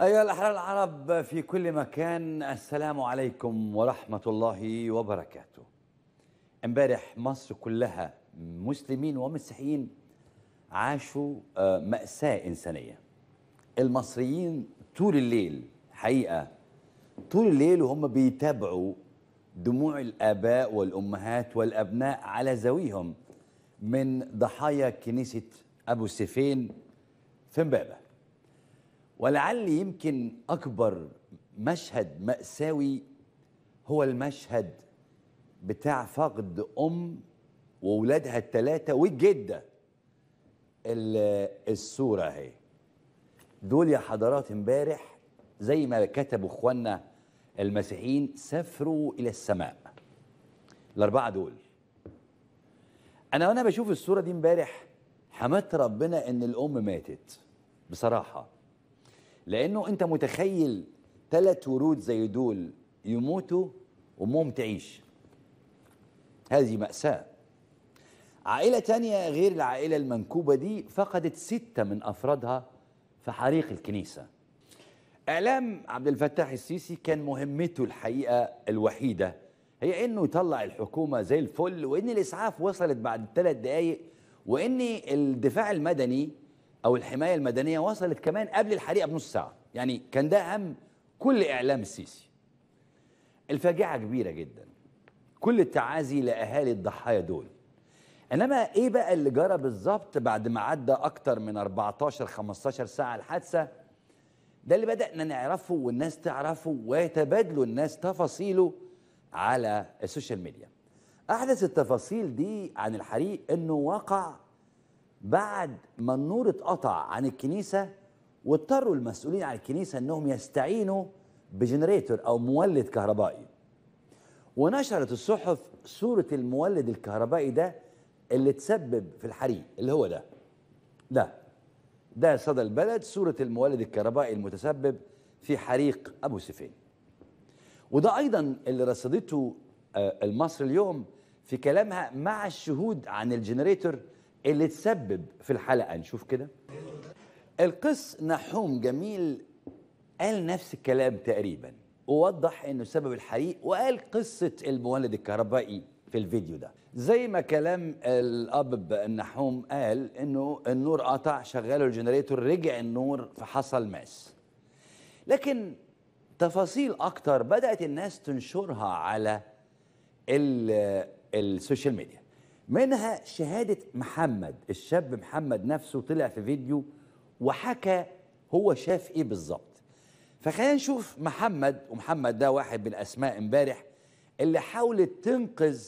أيها الأحرار العرب في كل مكان السلام عليكم ورحمة الله وبركاته امبارح مصر كلها مسلمين ومسيحيين عاشوا آه، مأساة إنسانية المصريين طول الليل حقيقة طول الليل وهم بيتابعوا دموع الآباء والأمهات والأبناء على زويهم من ضحايا كنيسة أبو سيفين في امبابه ولعل يمكن اكبر مشهد ماساوي هو المشهد بتاع فقد ام واولادها الثلاثه والجده الصوره اهي دول يا حضرات امبارح زي ما كتبوا اخواننا المسيحيين سافروا الى السماء الاربعه دول انا وانا بشوف الصوره دي امبارح حمدت ربنا ان الام ماتت بصراحه لانه انت متخيل ثلاث ورود زي دول يموتوا وامهم تعيش هذه مأساة عائلة تانية غير العائلة المنكوبة دي فقدت ستة من أفرادها في حريق الكنيسة إعلام عبد الفتاح السيسي كان مهمته الحقيقة الوحيدة هي إنه يطلع الحكومة زي الفل وإن الإسعاف وصلت بعد ثلاث دقايق وإن الدفاع المدني او الحمايه المدنيه وصلت كمان قبل الحريقه بنص ساعه يعني كان ده اهم كل اعلام السيسي الفاجعه كبيره جدا كل التعازي لاهالي الضحايا دول انما ايه بقى اللي جرى بالظبط بعد ما عدى اكتر من 14 15 ساعه الحادثه ده اللي بدانا نعرفه والناس تعرفه ويتبادلوا الناس تفاصيله على السوشيال ميديا احدث التفاصيل دي عن الحريق انه وقع بعد ما النور اتقطع عن الكنيسه واضطروا المسؤولين عن الكنيسه انهم يستعينوا بجنريتور او مولد كهربائي ونشرت الصحف صوره المولد الكهربائي ده اللي تسبب في الحريق اللي هو ده ده ده صدى البلد صوره المولد الكهربائي المتسبب في حريق ابو سفين وده ايضا اللي رصدته آه، المصري اليوم في كلامها مع الشهود عن الجنريتور اللي تسبب في الحلقه نشوف كده القس نحوم جميل قال نفس الكلام تقريبا ووضح انه سبب الحريق وقال قصه المولد الكهربائي في الفيديو ده زي ما كلام الاب النحوم قال انه النور قطع شغاله الجنريتور رجع النور فحصل ماس لكن تفاصيل اكتر بدات الناس تنشرها على السوشيال ميديا منها شهادة محمد الشاب محمد نفسه طلع في فيديو وحكى هو شاف ايه بالظبط فخلينا نشوف محمد ومحمد ده واحد من الاسماء امبارح اللي حاولت تنقذ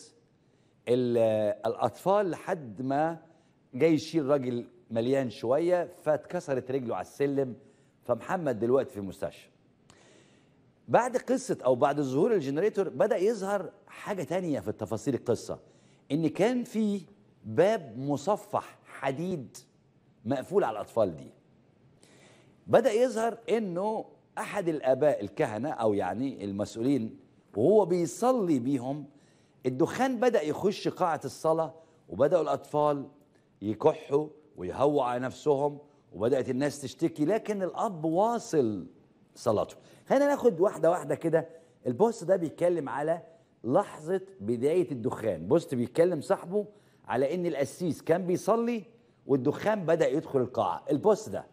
الاطفال لحد ما جاي يشيل راجل مليان شويه فاتكسرت رجله على السلم فمحمد دلوقتي في المستشفى بعد قصه او بعد ظهور الجنريتور بدا يظهر حاجه تانية في تفاصيل القصه ان كان في باب مصفح حديد مقفول على الاطفال دي بدا يظهر انه احد الاباء الكهنه او يعني المسؤولين وهو بيصلي بيهم الدخان بدا يخش قاعه الصلاه وبداوا الاطفال يكحوا ويهووا على نفسهم وبدات الناس تشتكي لكن الاب واصل صلاته خلينا ناخد واحده واحده كده البوست ده بيتكلم على لحظه بدايه الدخان بوست بيتكلم صاحبه على ان القسيس كان بيصلي والدخان بدا يدخل القاعه البوست ده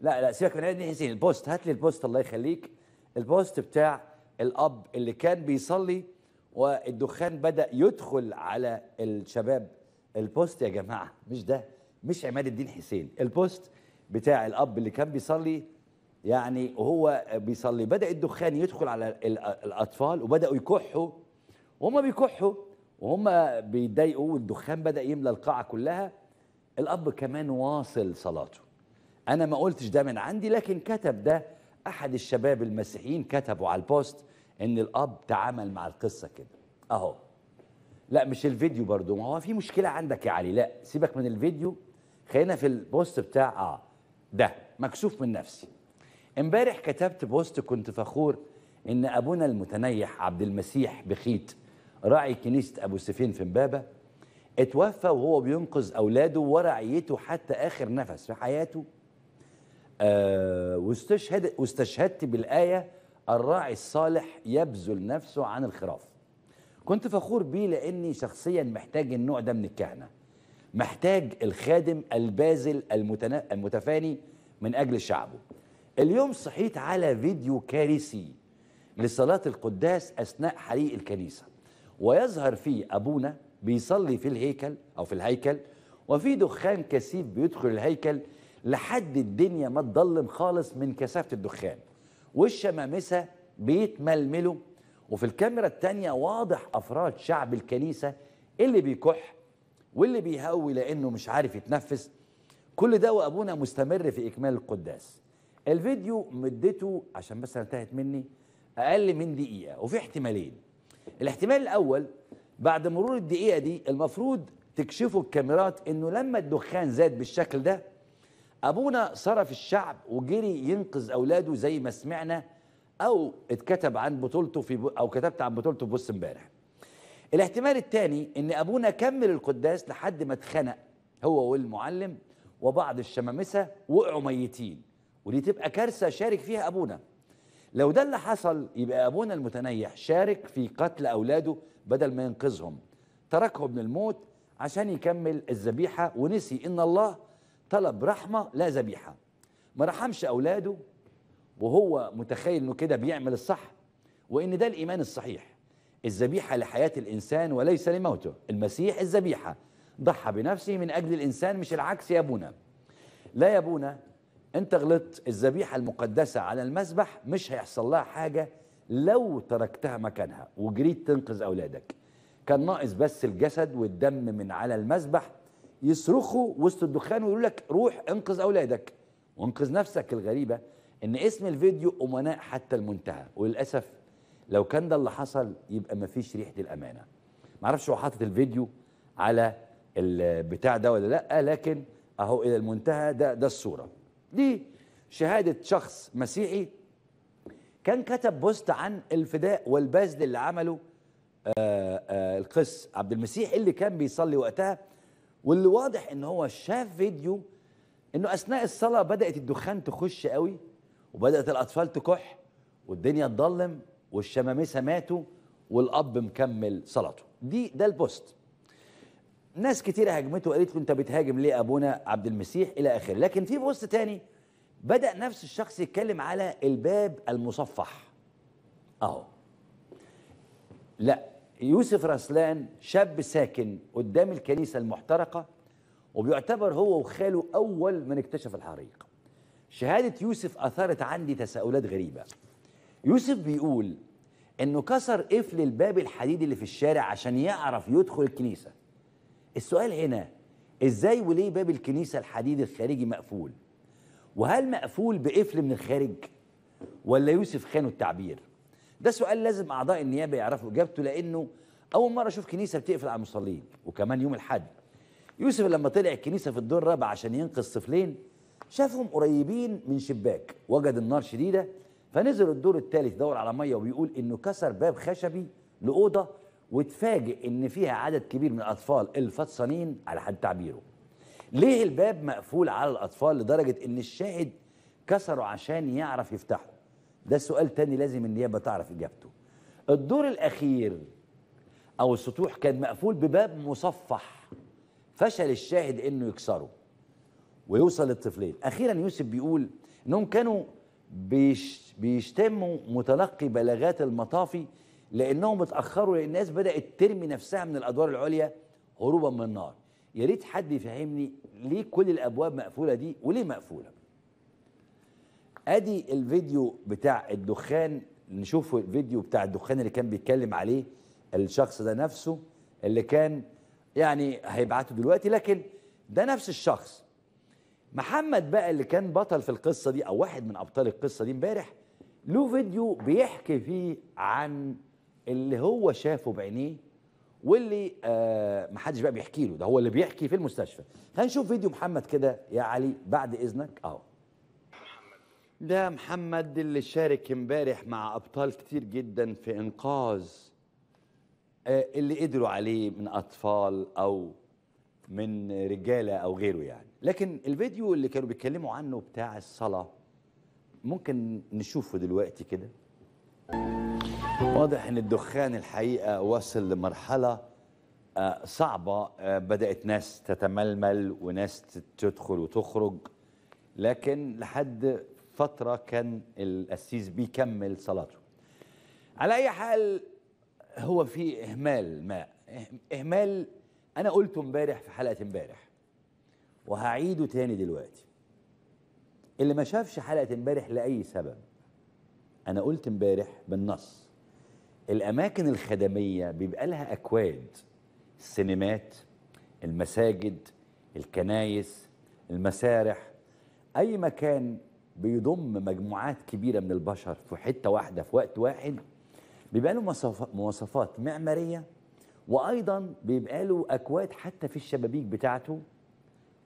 لا لا سيبك من عيني حسين البوست هات لي البوست الله يخليك البوست بتاع الاب اللي كان بيصلي والدخان بدا يدخل على الشباب البوست يا جماعه مش ده مش عماد الدين حسين البوست بتاع الاب اللي كان بيصلي يعني وهو بيصلي بدا الدخان يدخل على الاطفال وبداوا يكحوا وهم بيكحوا وهم بيتضايقوا والدخان بدا يملى القاعه كلها الاب كمان واصل صلاته انا ما قلتش ده من عندي لكن كتب ده احد الشباب المسيحيين كتبوا على البوست ان الاب تعامل مع القصه كده اهو لا مش الفيديو برضو ما هو في مشكله عندك يا علي لا سيبك من الفيديو خلينا في البوست بتاع اه ده مكسوف من نفسي امبارح كتبت بوست كنت فخور ان ابونا المتنيح عبد المسيح بخيت راعي كنيسة أبو سفين في مبابة اتوفى وهو بينقذ أولاده ورعيته حتى آخر نفس في حياته آه واستشهد واستشهدت بالآية الراعي الصالح يبذل نفسه عن الخراف كنت فخور بيه لأني شخصيا محتاج النوع ده من الكهنة محتاج الخادم البازل المتنا... المتفاني من أجل شعبه اليوم صحيت على فيديو كارثي لصلاة القداس أثناء حريق الكنيسة ويظهر فيه أبونا بيصلي في الهيكل أو في الهيكل وفي دخان كثيف بيدخل الهيكل لحد الدنيا ما تضلم خالص من كثافة الدخان والشمامسة بيتململوا وفي الكاميرا الثانيه واضح أفراد شعب الكنيسة اللي بيكح واللي بيهوي لأنه مش عارف يتنفس كل ده وأبونا مستمر في إكمال القداس الفيديو مدته عشان بس انتهت مني أقل من دقيقة وفي احتمالين الاحتمال الاول بعد مرور الدقيقه دي المفروض تكشفوا الكاميرات انه لما الدخان زاد بالشكل ده ابونا صرف الشعب وجري ينقذ اولاده زي ما سمعنا او اتكتب عن بطولته في او كتبت عن بطولته في بوست امبارح الاحتمال الثاني ان ابونا كمل القداس لحد ما اتخنق هو والمعلم وبعض الشمامسه وقعوا ميتين ودي تبقى كارثه شارك فيها ابونا لو ده اللي حصل يبقى أبونا المتنيح شارك في قتل أولاده بدل ما ينقذهم تركه ابن الموت عشان يكمل الذبيحة ونسي إن الله طلب رحمة لا ذبيحة ما رحمش أولاده وهو متخيل إنه كده بيعمل الصح وإن ده الإيمان الصحيح الذبيحة لحياة الإنسان وليس لموته المسيح الذبيحة ضحى بنفسه من أجل الإنسان مش العكس يا أبونا لا يا أبونا انت غلطت الذبيحه المقدسه على المذبح مش هيحصل لها حاجه لو تركتها مكانها وجريت تنقذ اولادك كان ناقص بس الجسد والدم من على المذبح يصرخوا وسط الدخان ويقول لك روح انقذ اولادك وانقذ نفسك الغريبه ان اسم الفيديو امناء حتى المنتهى وللاسف لو كان ده اللي حصل يبقى مفيش ريحه الامانه معرفش هو حاطط الفيديو على البتاع ده ولا لا لكن اهو الى المنتهى ده ده الصوره دي شهادة شخص مسيحي كان كتب بوست عن الفداء والبذل اللي عمله آآ آه، آآ آه، القس عبد المسيح اللي كان بيصلي وقتها واللي واضح ان هو شاف فيديو انه اثناء الصلاه بدات الدخان تخش قوي وبدات الاطفال تكح والدنيا تضلم والشمامسه ماتوا والاب مكمل صلاته دي ده البوست ناس كتير هاجمته وقالت له انت بتهاجم ليه ابونا عبد المسيح الى اخره لكن في بوست تاني بدا نفس الشخص يتكلم على الباب المصفح اهو لا يوسف رسلان شاب ساكن قدام الكنيسه المحترقه وبيعتبر هو وخاله اول من اكتشف الحريق شهاده يوسف اثارت عندي تساؤلات غريبه يوسف بيقول انه كسر قفل الباب الحديد اللي في الشارع عشان يعرف يدخل الكنيسه السؤال هنا ازاي وليه باب الكنيسة الحديد الخارجي مقفول وهل مقفول بقفل من الخارج ولا يوسف خانه التعبير ده سؤال لازم أعضاء النيابة يعرفوا إجابته لأنه أول مرة أشوف كنيسة بتقفل على المصلين وكمان يوم الحد يوسف لما طلع الكنيسة في الدور الرابع عشان ينقذ طفلين شافهم قريبين من شباك وجد النار شديدة فنزل الدور الثالث يدور على مية وبيقول إنه كسر باب خشبي لأوضة وتفاجئ ان فيها عدد كبير من الاطفال الفطسانين على حد تعبيره ليه الباب مقفول على الاطفال لدرجه ان الشاهد كسره عشان يعرف يفتحه ده سؤال تاني لازم النيابه تعرف اجابته الدور الاخير او السطوح كان مقفول بباب مصفح فشل الشاهد انه يكسره ويوصل للطفلين اخيرا يوسف بيقول انهم كانوا بيش بيشتموا متلقي بلاغات المطافي لانهم اتاخروا لان الناس بدات ترمي نفسها من الادوار العليا هروبا من النار يا ريت حد يفهمني ليه كل الابواب مقفوله دي وليه مقفوله ادي الفيديو بتاع الدخان نشوف الفيديو بتاع الدخان اللي كان بيتكلم عليه الشخص ده نفسه اللي كان يعني هيبعته دلوقتي لكن ده نفس الشخص محمد بقى اللي كان بطل في القصه دي او واحد من ابطال القصه دي امبارح له فيديو بيحكي فيه عن اللي هو شافه بعينيه واللي آه محدش بقى بيحكي له ده هو اللي بيحكي في المستشفى هنشوف فيديو محمد كده يا علي بعد اذنك اهو ده محمد اللي شارك امبارح مع ابطال كتير جدا في انقاذ آه اللي قدروا عليه من اطفال او من رجاله او غيره يعني لكن الفيديو اللي كانوا بيتكلموا عنه بتاع الصلاه ممكن نشوفه دلوقتي كده واضح ان الدخان الحقيقه وصل لمرحله آه، صعبه آه، بدات ناس تتململ وناس تدخل وتخرج لكن لحد فتره كان القسيس بيكمل صلاته على اي حال هو في اهمال ما إه-، اهمال انا قلته امبارح في حلقه امبارح وهعيده تاني دلوقتي اللي ما شافش حلقه امبارح لاي سبب انا قلت امبارح بالنص الاماكن الخدميه بيبقى لها اكواد السينمات المساجد الكنايس المسارح اي مكان بيضم مجموعات كبيره من البشر في حته واحده في وقت واحد بيبقى له مواصفات معماريه وايضا بيبقى له اكواد حتى في الشبابيك بتاعته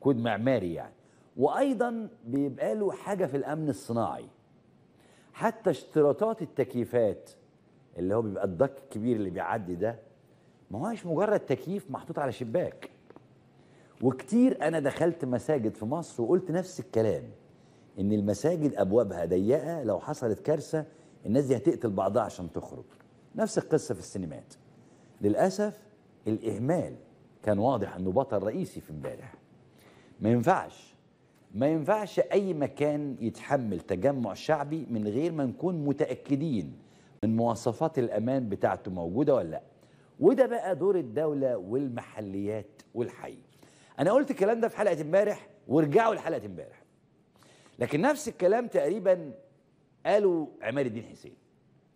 كود معماري يعني وايضا بيبقى له حاجه في الامن الصناعي حتى اشتراطات التكييفات اللي هو بيبقى الضك الكبير اللي بيعدي ده ما هوش مجرد تكييف محطوط على شباك وكتير انا دخلت مساجد في مصر وقلت نفس الكلام ان المساجد ابوابها ضيقه لو حصلت كارثه الناس دي هتقتل بعضها عشان تخرج نفس القصه في السينمات للاسف الاهمال كان واضح انه بطل رئيسي في امبارح ما ينفعش ما ينفعش اي مكان يتحمل تجمع شعبي من غير ما نكون متاكدين من مواصفات الأمان بتاعته موجودة ولا لا وده بقى دور الدولة والمحليات والحي أنا قلت الكلام ده في حلقة امبارح وارجعوا لحلقة امبارح لكن نفس الكلام تقريبا قالوا عماد الدين حسين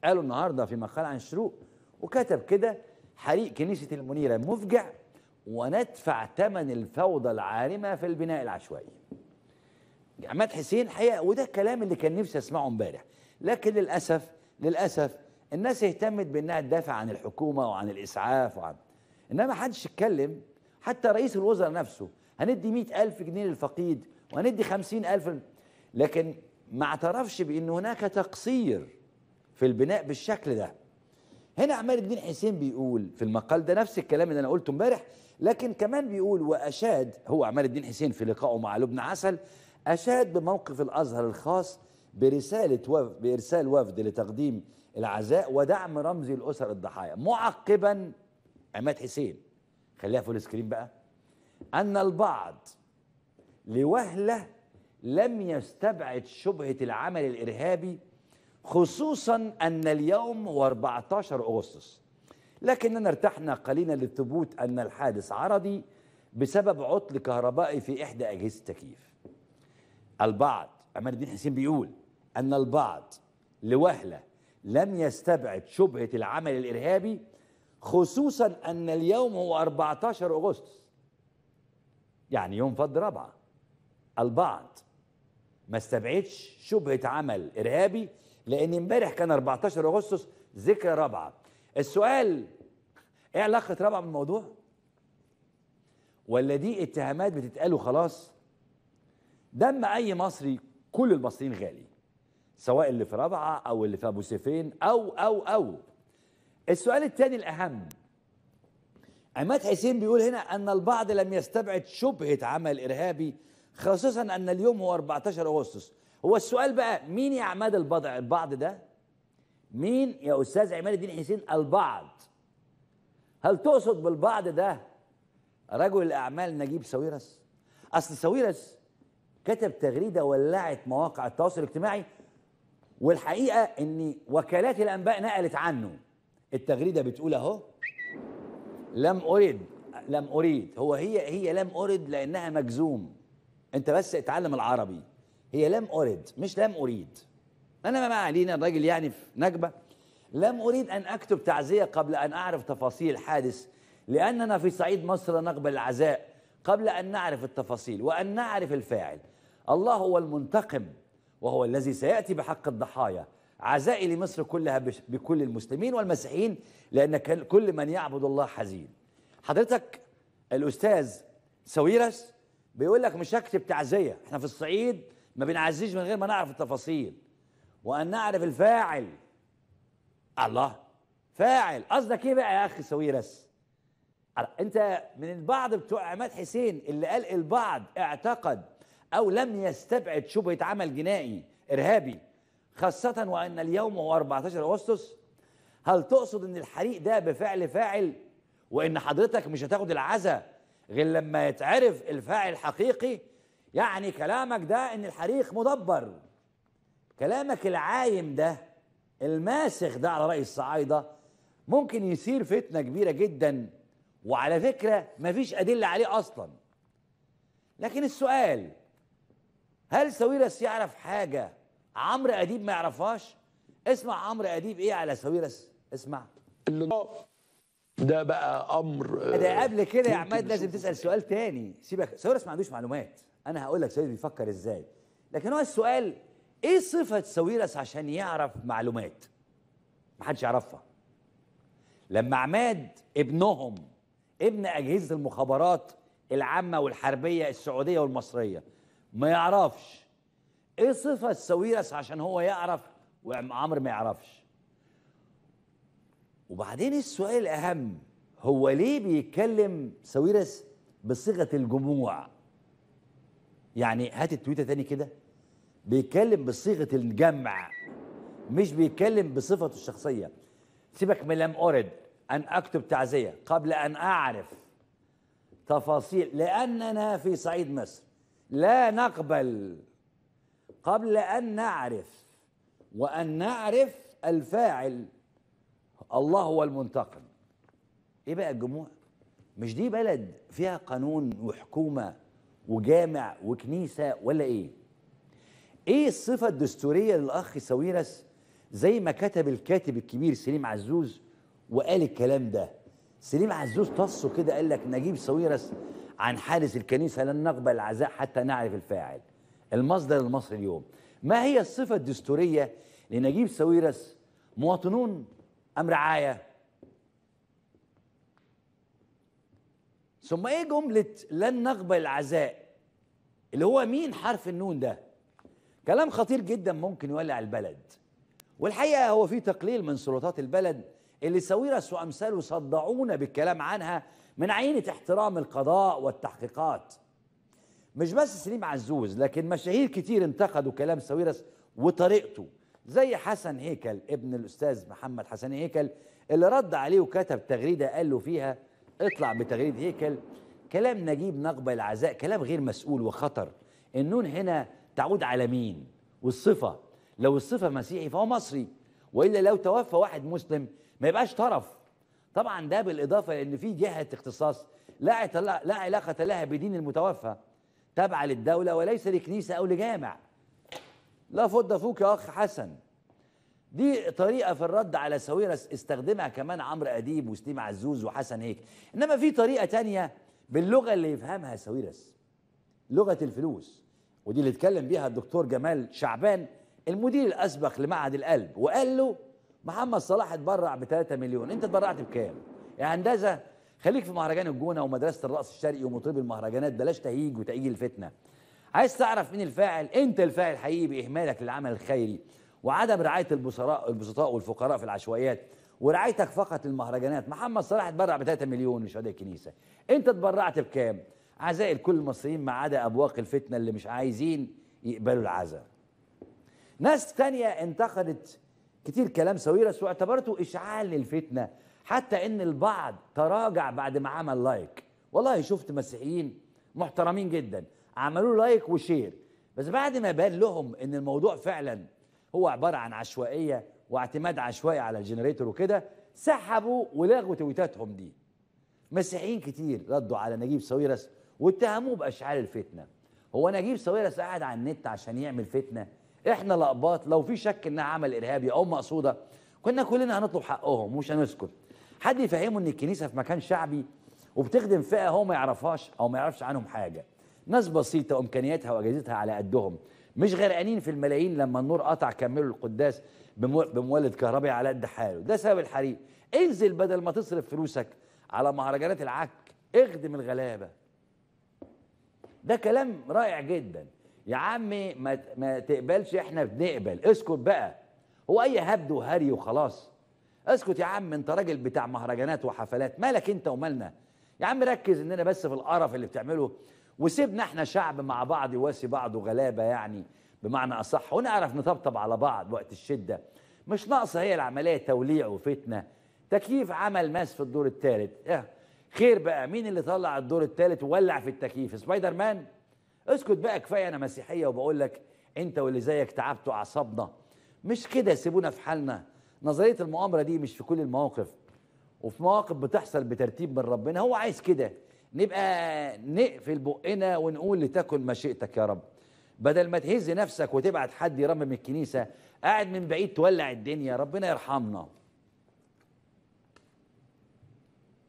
قالوا النهاردة في مقال عن الشروق وكتب كده حريق كنيسة المنيرة مفجع وندفع ثمن الفوضى العارمة في البناء العشوائي عماد حسين حقيقة وده الكلام اللي كان نفسي أسمعه امبارح لكن للأسف للاسف الناس اهتمت بانها تدافع عن الحكومه وعن الاسعاف وعن انما حدش اتكلم حتى رئيس الوزراء نفسه هندي مئة ألف جنيه للفقيد وهندي خمسين ألف لكن ما اعترفش بأن هناك تقصير في البناء بالشكل ده هنا عماد الدين حسين بيقول في المقال ده نفس الكلام اللي انا قلته امبارح لكن كمان بيقول واشاد هو عماد الدين حسين في لقائه مع لبنى عسل اشاد بموقف الازهر الخاص برسالة وف... بإرسال وفد لتقديم العزاء ودعم رمزي لأسر الضحايا معقبا عماد حسين خليها فول سكرين بقى أن البعض لوهلة لم يستبعد شبهة العمل الإرهابي خصوصا أن اليوم هو 14 أغسطس لكننا ارتحنا قليلا للثبوت أن الحادث عرضي بسبب عطل كهربائي في إحدى أجهزة التكييف البعض عماد الدين حسين بيقول أن البعض لوهلة لم يستبعد شبهة العمل الإرهابي خصوصا أن اليوم هو 14 أغسطس يعني يوم فض رابعة البعض ما استبعدش شبهة عمل إرهابي لأن امبارح كان 14 أغسطس ذكرى رابعة السؤال إيه علاقة رابعة بالموضوع؟ ولا دي اتهامات بتتقال وخلاص؟ دم أي مصري كل المصريين غالي سواء اللي في رابعه او اللي في ابو سيفين او او او السؤال الثاني الاهم عماد حسين بيقول هنا ان البعض لم يستبعد شبهه عمل ارهابي خصوصا ان اليوم هو 14 اغسطس هو السؤال بقى مين يا عماد البضع البعض ده مين يا استاذ عماد الدين حسين البعض هل تقصد بالبعض ده رجل الاعمال نجيب ساويرس اصل ساويرس كتب تغريده ولعت مواقع التواصل الاجتماعي والحقيقه ان وكالات الانباء نقلت عنه التغريده بتقول اهو لم ارد لم اريد هو هي هي لم ارد لانها مجزوم انت بس اتعلم العربي هي لم ارد مش لم اريد انا ما علينا الراجل يعني في نكبه لم اريد ان اكتب تعزيه قبل ان اعرف تفاصيل الحادث لاننا في صعيد مصر نقبل العزاء قبل ان نعرف التفاصيل وان نعرف الفاعل الله هو المنتقم وهو الذي سيأتي بحق الضحايا عزائي لمصر كلها بكل المسلمين والمسيحيين لأن كل من يعبد الله حزين حضرتك الأستاذ سويرس بيقول لك مش هكتب تعزية احنا في الصعيد ما بنعزيش من غير ما نعرف التفاصيل وأن نعرف الفاعل الله فاعل قصدك ايه بقى يا اخي سويرس انت من البعض بتوع عماد حسين اللي قال البعض اعتقد أو لم يستبعد شبهة عمل جنائي إرهابي خاصة وأن اليوم هو 14 أغسطس هل تقصد أن الحريق ده بفعل فاعل وأن حضرتك مش هتاخد العزاء غير لما يتعرف الفاعل الحقيقي يعني كلامك ده أن الحريق مدبر كلامك العايم ده الماسخ ده على رأي الصعايدة ممكن يصير فتنة كبيرة جدا وعلى فكرة مفيش أدلة عليه أصلا لكن السؤال هل ساويرس يعرف حاجه عمرو اديب ما يعرفهاش اسمع عمرو اديب ايه على ساويرس اسمع اللي ده بقى امر آه، ده قبل كده يا عماد لازم تسال سؤال تاني سيبك ساويرس ما عندوش معلومات انا هقول لك ساويرس بيفكر ازاي لكن هو السؤال ايه صفه ساويرس عشان يعرف معلومات محدش يعرفها لما عماد ابنهم ابن اجهزه المخابرات العامه والحربيه السعوديه والمصريه ما يعرفش ايه صفة السويرس عشان هو يعرف وعمرو ما يعرفش وبعدين السؤال الاهم هو ليه بيتكلم سويرس بصيغه الجموع يعني هات التويته تاني كده بيتكلم بصيغه الجمع مش بيتكلم بصفته الشخصيه سيبك من لم ارد ان اكتب تعزيه قبل ان اعرف تفاصيل لاننا في صعيد مصر لا نقبل قبل أن نعرف وأن نعرف الفاعل الله هو المنتقم إيه بقى الجموع مش دي بلد فيها قانون وحكومة وجامع وكنيسة ولا إيه إيه الصفة الدستورية للأخ سويرس زي ما كتب الكاتب الكبير سليم عزوز وقال الكلام ده سليم عزوز طصه كده قال لك نجيب سويرس عن حارس الكنيسه لن نقبل العزاء حتى نعرف الفاعل المصدر المصري اليوم ما هي الصفه الدستوريه لنجيب سويرس مواطنون ام رعايه ثم ايه جمله لن نقبل العزاء اللي هو مين حرف النون ده كلام خطير جدا ممكن يولع البلد والحقيقه هو في تقليل من سلطات البلد اللي ساويرس وأمثاله صدعونا بالكلام عنها من عينة احترام القضاء والتحقيقات مش بس سليم عزوز لكن مشاهير كتير انتقدوا كلام ساويرس وطريقته زي حسن هيكل ابن الأستاذ محمد حسن هيكل اللي رد عليه وكتب تغريدة قال له فيها اطلع بتغريدة هيكل كلام نجيب نقبة العزاء كلام غير مسؤول وخطر النون هنا تعود على مين والصفة لو الصفة مسيحي فهو مصري وإلا لو توفى واحد مسلم ما يبقاش طرف طبعا ده بالاضافه لان في جهه اختصاص لا لا علاقه لها بدين المتوفى تابعه للدوله وليس لكنيسه او لجامع لا فض فوك يا اخ حسن دي طريقه في الرد على ساويرس استخدمها كمان عمرو اديب وسليم عزوز وحسن هيك انما في طريقه تانية باللغه اللي يفهمها ساويرس لغه الفلوس ودي اللي اتكلم بيها الدكتور جمال شعبان المدير الاسبق لمعهد القلب وقال له محمد صلاح اتبرع ب 3 مليون انت اتبرعت بكام يا هندسه خليك في مهرجان الجونه ومدرسه الرقص الشرقي ومطرب المهرجانات بلاش تهيج وتأجيل الفتنه عايز تعرف مين الفاعل انت الفاعل الحقيقي باهمالك للعمل الخيري وعدم رعايه البصراء البسطاء والفقراء في العشوائيات ورعايتك فقط للمهرجانات محمد صلاح اتبرع ب 3 مليون لشهداء الكنيسه انت اتبرعت بكام عزاء لكل المصريين ما عدا ابواق الفتنه اللي مش عايزين يقبلوا العزاء ناس تانية انتقدت كتير كلام ساويرس واعتبرته اشعال للفتنه حتى ان البعض تراجع بعد ما عمل لايك والله شفت مسيحيين محترمين جدا عملوا لايك وشير بس بعد ما بان لهم ان الموضوع فعلا هو عباره عن عشوائيه واعتماد عشوائي على الجنريتور وكده سحبوا ولغوا تويتاتهم دي مسيحيين كتير ردوا على نجيب ساويرس واتهموه باشعال الفتنه هو نجيب ساويرس قاعد على النت عشان يعمل فتنه احنا لقباط لو في شك انها عمل ارهابي او مقصوده كنا كلنا هنطلب حقهم مش هنسكت حد يفهمه ان الكنيسه في مكان شعبي وبتخدم فئه هو ما يعرفهاش او ما يعرفش عنهم حاجه ناس بسيطه وامكانياتها واجهزتها على قدهم مش غرقانين في الملايين لما النور قطع كملوا القداس بمولد كهربي على قد حاله ده سبب الحريق انزل بدل ما تصرف فلوسك على مهرجانات العك اخدم الغلابه ده كلام رائع جدا يا عمي ما, ما تقبلش احنا بنقبل اسكت بقى هو اي هبد وهري وخلاص اسكت يا عم انت راجل بتاع مهرجانات وحفلات مالك انت ومالنا يا عم ركز اننا بس في القرف اللي بتعمله وسيبنا احنا شعب مع بعض يواسي بعض وغلابه يعني بمعنى اصح ونعرف نطبطب على بعض وقت الشده مش ناقصه هي العمليه توليع وفتنه تكييف عمل ماس في الدور الثالث اه خير بقى مين اللي طلع الدور الثالث وولع في التكييف سبايدر مان اسكت بقى كفايه انا مسيحيه وبقول لك انت واللي زيك تعبتوا اعصابنا مش كده سيبونا في حالنا نظريه المؤامره دي مش في كل المواقف وفي مواقف بتحصل بترتيب من ربنا هو عايز كده نبقى نقفل بقنا ونقول لتكن مشيئتك يا رب بدل ما تهز نفسك وتبعت حد يرمم الكنيسه قاعد من بعيد تولع الدنيا ربنا يرحمنا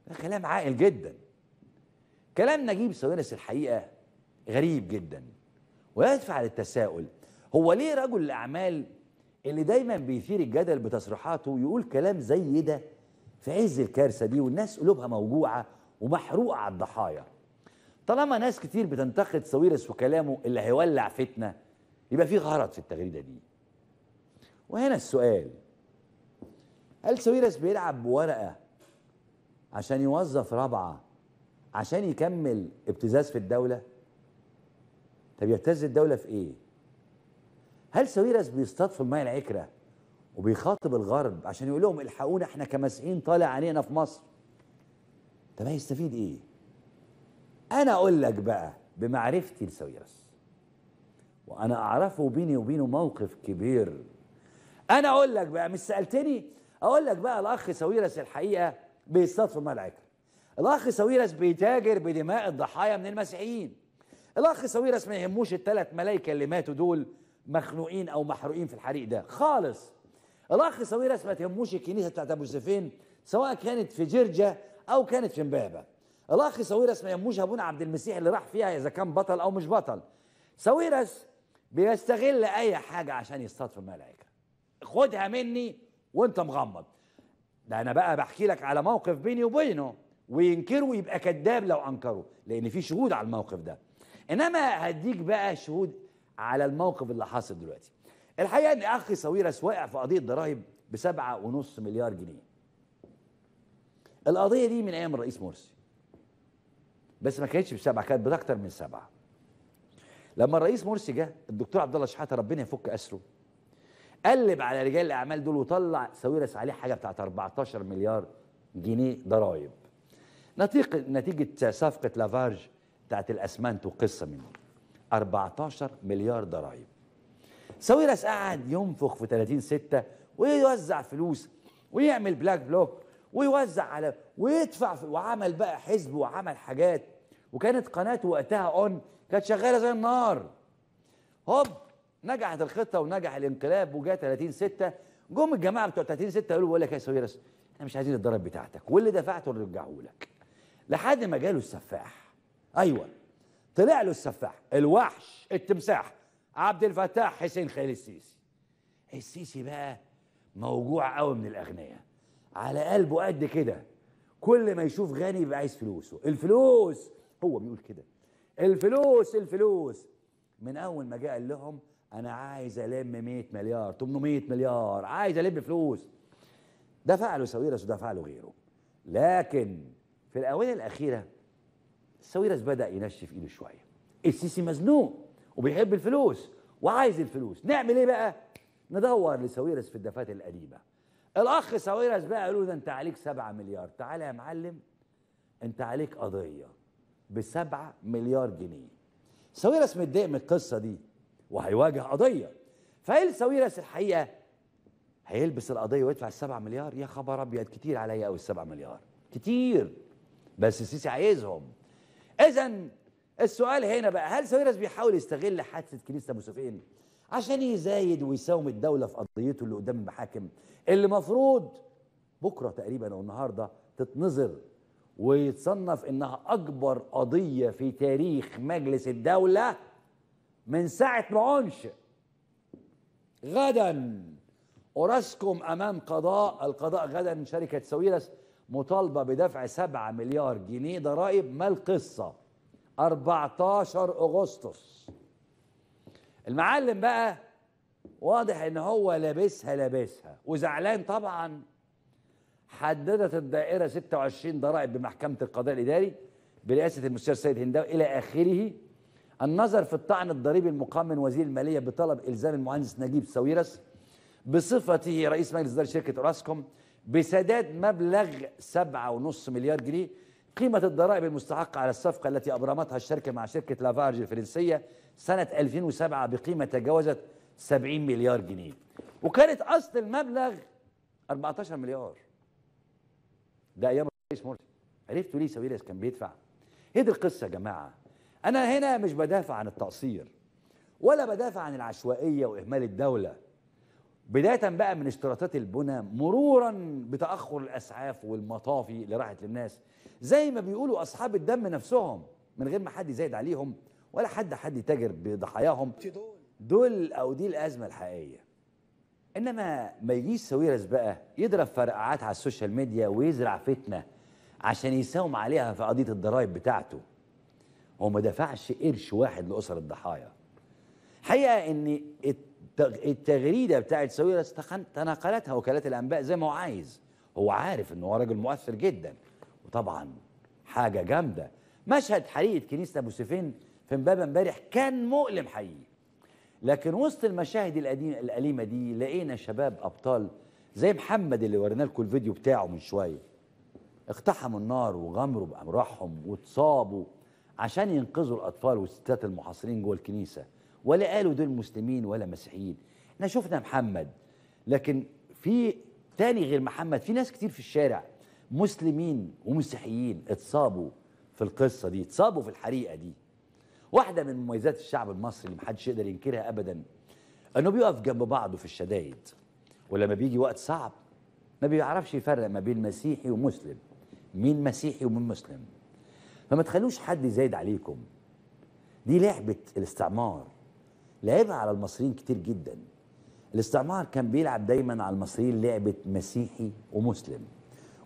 ده كلام عاقل جدا كلام نجيب سويرس الحقيقه غريب جدا ويدفع للتساؤل هو ليه رجل الأعمال اللي دايما بيثير الجدل بتصريحاته يقول كلام زي ده في عز الكارثة دي والناس قلوبها موجوعة ومحروقة على الضحايا طالما ناس كتير بتنتقد سويرس وكلامه اللي هيولع فتنة يبقى في غرض في التغريدة دي وهنا السؤال هل سويرس بيلعب بورقة عشان يوظف رابعة عشان يكمل ابتزاز في الدولة؟ طب يهتز الدولة في إيه؟ هل سويرس بيصطاد في المايه العكرة وبيخاطب الغرب عشان يقول لهم الحقونا احنا كمسيحيين طالع علينا في مصر طب هيستفيد ايه انا اقول لك بقى بمعرفتي لسويرس وانا اعرفه بيني وبينه موقف كبير انا اقول لك بقى مش سالتني اقول لك بقى الاخ سويرس الحقيقه بيصطاد في العكرة الاخ سويرس بيتاجر بدماء الضحايا من المسيحيين الاخ ساويرس إيه؟ ما يهموش الثلاث ملايكه اللي ماتوا دول مخنوقين او محروقين في الحريق ده خالص الاخ ساويرس ما تهموش الكنيسه بتاعت ابو زفين سواء كانت في جرجا او كانت في امبابه الاخ ساويرس ما يهموش ابونا عبد المسيح اللي راح فيها اذا كان بطل او مش بطل ساويرس بيستغل اي حاجه عشان يصطاد في الملائكه خدها مني وانت مغمض ده انا بقى بحكي لك على موقف بيني وبينه وينكره يبقى كذاب لو انكره لان في شهود على الموقف ده انما هديك بقى شهود على الموقف اللي حاصل دلوقتي الحقيقه ان اخي ساويرس واقع في قضيه ضرائب بسبعة ونص مليار جنيه القضيه دي من ايام الرئيس مرسي بس ما كانتش بسبعة كانت باكتر من سبعة لما الرئيس مرسي جه الدكتور عبد الله شحاته ربنا يفك اسره قلب على رجال الاعمال دول وطلع ساويرس عليه حاجه بتاعت 14 مليار جنيه ضرائب نتيجه نتيجه صفقه لافارج بتاعت الاسمنت وقصه منه 14 مليار ضرائب ساويرس قعد ينفخ في 30 6 ويوزع فلوس ويعمل بلاك بلوك ويوزع على ويدفع وعمل بقى حزب وعمل حاجات وكانت قناته وقتها اون كانت شغاله زي النار هوب نجحت الخطه ونجح الانقلاب وجاء 30 6 جم الجماعه بتوع 30 6 قالوا بقول لك يا ساويرس احنا مش عايزين الضرب بتاعتك واللي دفعته نرجعه لك لحد ما جاله السفاح ايوه طلع له السفاح الوحش التمساح عبد الفتاح حسين خليل السيسي السيسي بقى موجوع قوي من الاغنياء على قلبه قد كده كل ما يشوف غني يبقى عايز فلوسه الفلوس هو بيقول كده الفلوس الفلوس من اول ما جه قال لهم انا عايز الم 100 مليار 800 مليار عايز الم فلوس ده فعله ساويرس وده فعله غيره لكن في الاونه الاخيره ساويرس بدا ينشف ايده شويه السيسي مزنوق وبيحب الفلوس وعايز الفلوس نعمل ايه بقى ندور لساويرس في الدفات القديمه الاخ ساويرس بقى قالوا ده انت عليك 7 مليار تعالى يا معلم انت عليك قضيه ب 7 مليار جنيه ساويرس متضايق من القصه دي وهيواجه قضيه فهل ساويرس الحقيقه هيلبس القضيه ويدفع ال 7 مليار يا خبر ابيض كتير عليا قوي ال 7 مليار كتير بس السيسي عايزهم اذا السؤال هنا بقى هل سويرس بيحاول يستغل حادثه كنيسه ابو سفيان عشان يزايد ويساوم الدوله في قضيته اللي قدام المحاكم اللي مفروض بكره تقريبا او النهارده تتنظر ويتصنف انها اكبر قضيه في تاريخ مجلس الدوله من ساعه ما انشئ غدا أراسكم أمام قضاء القضاء غدا شركة سويرس مطالبة بدفع 7 مليار جنيه ضرائب ما القصة 14 أغسطس المعلم بقى واضح ان هو لابسها لابسها وزعلان طبعا حددت الدائرة 26 ضرائب بمحكمة القضاء الإداري برئاسة المستشار سيد هنداوي إلى آخره النظر في الطعن الضريبي المقام من وزير المالية بطلب إلزام المهندس نجيب ساويرس بصفته رئيس مجلس إدارة شركة أوراسكوم بسداد مبلغ 7.5 مليار جنيه قيمة الضرائب المستحقة على الصفقة التي أبرمتها الشركة مع شركة لافارج الفرنسية سنة 2007 بقيمة تجاوزت 70 مليار جنيه وكانت أصل المبلغ 14 مليار ده أيام الرئيس مرسي عرفتوا ليه سويرس كان بيدفع هي دي القصة يا جماعة أنا هنا مش بدافع عن التقصير ولا بدافع عن العشوائية وإهمال الدولة بداية بقى من اشتراطات البنى مرورا بتأخر الأسعاف والمطافي اللي راحت للناس زي ما بيقولوا أصحاب الدم نفسهم من غير ما حد يزايد عليهم ولا حد حد يتاجر بضحاياهم دول أو دي الأزمة الحقيقية إنما ما يجيش ساويرس بقى يضرب فرقعات على السوشيال ميديا ويزرع فتنة عشان يساوم عليها في قضية الضرايب بتاعته هو ما دفعش قرش واحد لأسر الضحايا حقيقة إن التغريده بتاعت ساويرس تناقلتها وكالات الانباء زي ما هو عايز هو عارف ان هو راجل مؤثر جدا وطبعا حاجه جامده مشهد حريقه كنيسه ابو سيفين في امبابه امبارح كان مؤلم حقيقي لكن وسط المشاهد الأليمة دي لقينا شباب أبطال زي محمد اللي ورينا لكم الفيديو بتاعه من شوية اقتحموا النار وغمروا بأمراحهم واتصابوا عشان ينقذوا الأطفال والستات المحاصرين جوه الكنيسة ولا قالوا دول مسلمين ولا مسيحيين احنا شفنا محمد لكن في تاني غير محمد في ناس كتير في الشارع مسلمين ومسيحيين اتصابوا في القصة دي اتصابوا في الحريقة دي واحدة من مميزات الشعب المصري اللي محدش يقدر ينكرها أبدا أنه بيقف جنب بعضه في الشدايد ولما بيجي وقت صعب ما بيعرفش يفرق ما بين مسيحي ومسلم مين مسيحي ومين مسلم فما تخلوش حد يزايد عليكم دي لعبة الاستعمار لعبها على المصريين كتير جدا الاستعمار كان بيلعب دايما على المصريين لعبة مسيحي ومسلم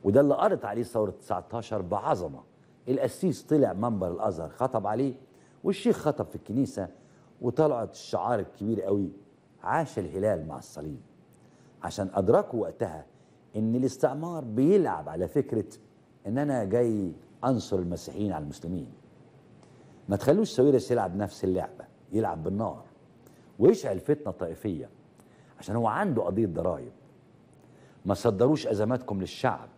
وده اللي قرت عليه ثورة 19 بعظمة القسيس طلع منبر الأزهر خطب عليه والشيخ خطب في الكنيسة وطلعت الشعار الكبير قوي عاش الهلال مع الصليب عشان أدركوا وقتها إن الاستعمار بيلعب على فكرة إن أنا جاي أنصر المسيحيين على المسلمين ما تخلوش ساويرس يلعب نفس اللعبة يلعب بالنار ويشعل فتنة طائفية عشان هو عنده قضية ضرائب ما صدروش أزماتكم للشعب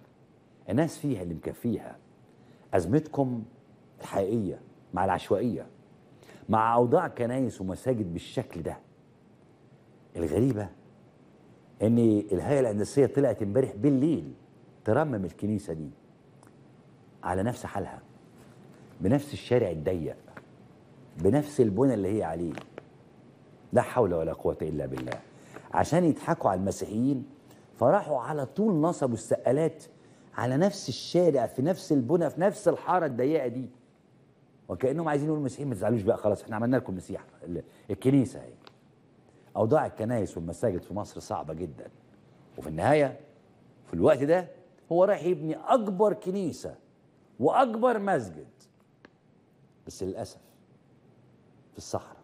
الناس فيها اللي مكفيها أزمتكم الحقيقية مع العشوائية مع أوضاع كنايس ومساجد بالشكل ده الغريبة إن الهيئة الهندسية طلعت امبارح بالليل ترمم الكنيسة دي على نفس حالها بنفس الشارع الضيق بنفس البنى اللي هي عليه لا حول ولا قوة إلا بالله عشان يضحكوا على المسيحيين فراحوا على طول نصبوا السقالات على نفس الشارع في نفس البنى في نفس الحارة الضيقة دي وكأنهم عايزين يقولوا المسيحيين ما تزعلوش بقى خلاص احنا عملنا لكم مسيح الكنيسة اهي أوضاع الكنايس والمساجد في مصر صعبة جدا وفي النهاية في الوقت ده هو رايح يبني أكبر كنيسة وأكبر مسجد بس للأسف في الصحراء